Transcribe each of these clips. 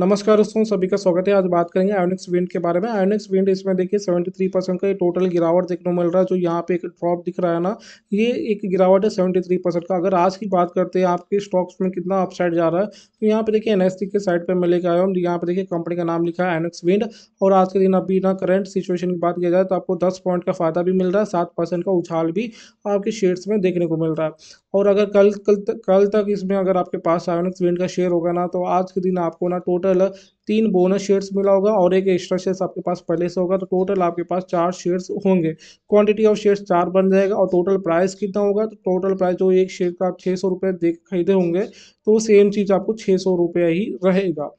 नमस्कार दोस्तों सभी का स्वागत है आज बात करेंगे आयोनिक्स विंड के बारे में आयोनिक्स विंड इसमें देखिए 73 परसेंट का ये टोटल गिरावट देखने को मिल रहा है जो यहाँ पे एक ड्रॉप दिख रहा है ना ये एक गिरावट है 73 परसेंट का अगर आज की बात करते हैं आपके स्टॉक्स में कितना अपसाइड जा रहा है तो यहाँ पे देखिए एन के साइड पर मैं लेके आया हूँ यहाँ पे देखिए कंपनी का नाम लिखा है आयोनिक्स विंड और आज के दिन अभी ना करेंट सिचुएशन की बात किया जाए तो आपको दस पॉइंट का फायदा भी मिल रहा है सात का उछाल भी आपके शेयर्स में देखने को मिल रहा है और अगर कल कल तक कल तक इसमें अगर आपके पास आयोनिक्स विंड का शेयर होगा ना तो आज के दिन आपको ना टोटल तीन बोनस शेयर्स मिला होगा और एक एक्स्ट्रा शेयर्स आपके पास पहले से होगा तो टोटल आपके पास चार शेयर्स होंगे क्वांटिटी ऑफ शेयर्स चार बन जाएगा और टोटल प्राइस कितना होगा तो टोटल प्राइस जो एक शेयर का आप छः सौ रुपये दे खरीदे होंगे तो सेम चीज़ आपको छः सौ रुपये ही रहेगा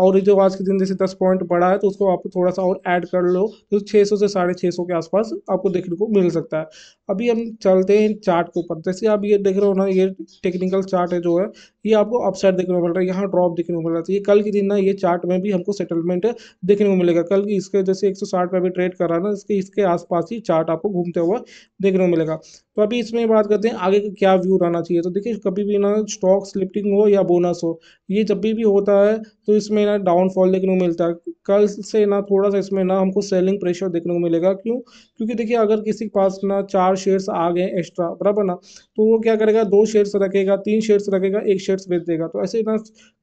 और जो आज के दिन जैसे दस पॉइंट बढ़ा है तो उसको आप थोड़ा सा और ऐड कर लो तो छः सौ से साढ़े छः सौ के आसपास आपको देखने को मिल सकता है अभी हम चलते हैं चार्ट के ऊपर जैसे आप ये देख रहे हो ना ये टेक्निकल चार्ट है जो है ये आपको अपसाइड देखने को मिल रहा है यहाँ ड्रॉप देखने को मिल रहा है तो ये कल के दिन ना ये चार्ट में भी हमको सेटलमेंट देखने को मिलेगा कल की इसके जैसे एक सौ साठ पे भी ट्रेड कर रहा ना इसके इसके आसपास ही चार्ट आपको घूमते हुए देखने को मिलेगा तो अभी इसमें बात करते हैं आगे का क्या व्यू रहना चाहिए तो देखिए कभी भी ना स्टॉक स्लिपिंग हो या बोनस हो ये जब भी भी होता है तो इसमें ना डाउनफॉल देखने को मिलता है कल से ना थोड़ा सा इसमें ना हमको सेलिंग प्रेशर देखने को मिलेगा क्यों क्योंकि देखिए अगर किसी के पास ना चार शेयर्स आ गए एक्स्ट्रा बराबर ना तो वो क्या करेगा दो शेयर्स रखेगा तीन शेयर्स रखेगा एक शेयर्स बेच देगा तो ऐसे ना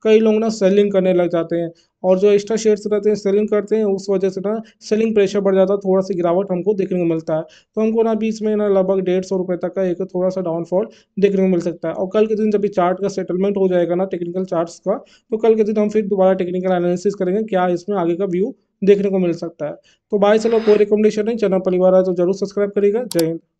कई लोग ना सेलिंग करने लग जाते हैं और जो एक्स्ट्रा शेयर्स रहते हैं सेलिंग करते हैं उस वजह से ना सेलिंग प्रेशर बढ़ जाता है थोड़ा सा गिरावट हमको देखने को मिलता है तो हमको ना बीच में ना लगभग डेढ़ सौ रुपये तक का एक थोड़ा सा डाउनफॉल देखने को मिल सकता है और कल के दिन जब भी चार्ट का सेटलमेंट हो जाएगा ना टेक्निकल चार्ट का तो कल के दिन हम फिर दोबारा टेक्निकल एनालिसिस करेंगे क्या इसमें आगे का व्यू देखने को मिल सकता है तो बाय चलो कोई रिकमेंडेशन नहीं चैनल परिवार है तो जरूर सब्सक्राइब करिएगा जय हिंद